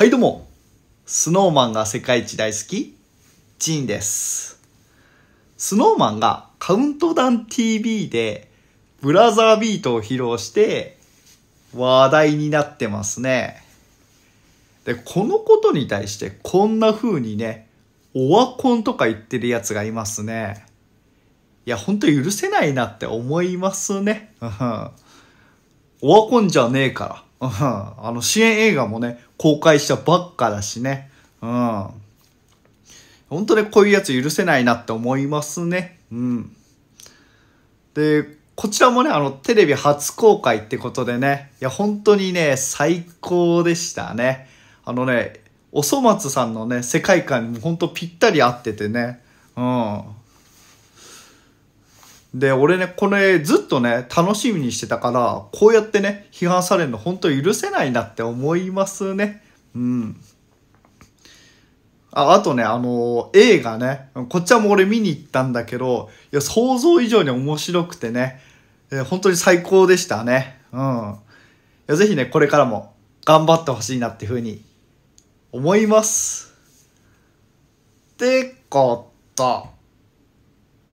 はいどうも、スノーマンが世界一大好き、ジンです。スノーマンがカウントダウン TV でブラザービートを披露して話題になってますね。で、このことに対してこんな風にね、オワコンとか言ってるやつがいますね。いや、ほんと許せないなって思いますね。オワコンじゃねえから。うん、あの、支援映画もね、公開したばっかだしね。うん。本当ね、こういうやつ許せないなって思いますね。うん。で、こちらもね、あの、テレビ初公開ってことでね、いや、本当にね、最高でしたね。あのね、おそ松さんのね、世界観にほんとぴったり合っててね、うん。で、俺ね、これずっとね、楽しみにしてたから、こうやってね、批判されるの本当許せないなって思いますね。うん。ああとね、あのー、映画ね、こっちはもう俺見に行ったんだけど、いや、想像以上に面白くてね、えー、本当に最高でしたね。うん。いや、ぜひね、これからも頑張ってほしいなっていうふうに思います。ってこと。